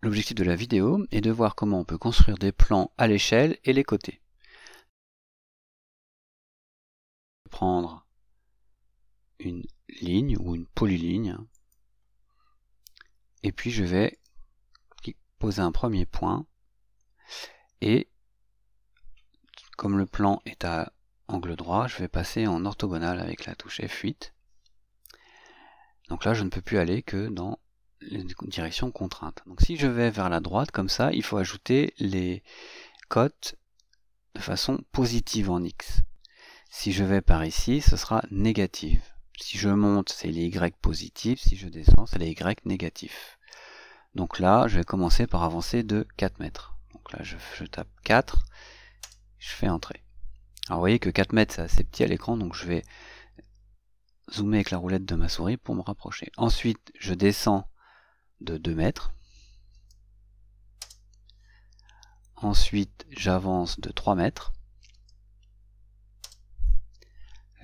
L'objectif de la vidéo est de voir comment on peut construire des plans à l'échelle et les côtés. Je Prendre une ligne ou une polyligne et puis je vais poser un premier point et comme le plan est à angle droit je vais passer en orthogonale avec la touche F8 donc là je ne peux plus aller que dans direction contrainte. Donc si je vais vers la droite comme ça, il faut ajouter les cotes de façon positive en x. Si je vais par ici, ce sera négative. Si je monte, c'est les y positifs. Si je descends, c'est les y négatifs. Donc là, je vais commencer par avancer de 4 mètres. Donc là, je, je tape 4, je fais entrer. Alors vous voyez que 4 mètres, c'est assez petit à l'écran, donc je vais zoomer avec la roulette de ma souris pour me rapprocher. Ensuite, je descends de 2 mètres. Ensuite, j'avance de 3 mètres.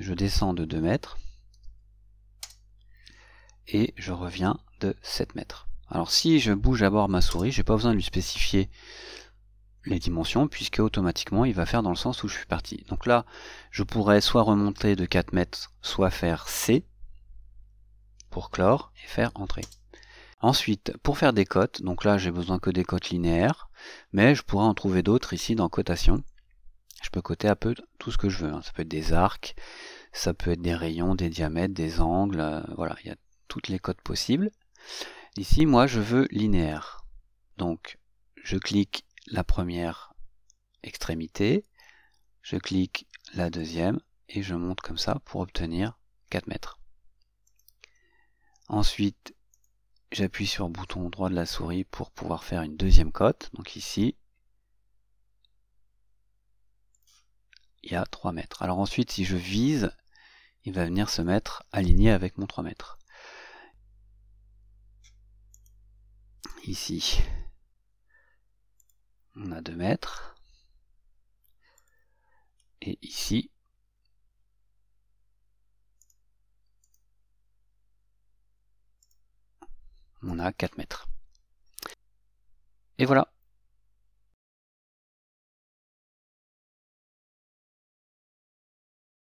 Je descends de 2 mètres. Et je reviens de 7 mètres. Alors si je bouge à bord ma souris, j'ai pas besoin de lui spécifier les dimensions puisque automatiquement il va faire dans le sens où je suis parti. Donc là, je pourrais soit remonter de 4 mètres, soit faire C pour clore et faire entrer. Ensuite, pour faire des cotes, donc là j'ai besoin que des cotes linéaires, mais je pourrais en trouver d'autres ici dans cotation. Je peux coter un peu tout ce que je veux. Hein. Ça peut être des arcs, ça peut être des rayons, des diamètres, des angles, euh, voilà, il y a toutes les cotes possibles. Ici, moi, je veux linéaire. Donc, je clique la première extrémité, je clique la deuxième, et je monte comme ça pour obtenir 4 mètres. Ensuite, j'appuie sur le bouton droit de la souris pour pouvoir faire une deuxième cote. Donc ici, il y a 3 mètres. Alors ensuite, si je vise, il va venir se mettre aligné avec mon 3 mètres. Ici, on a 2 mètres. Et ici, on a 4 mètres. Et voilà,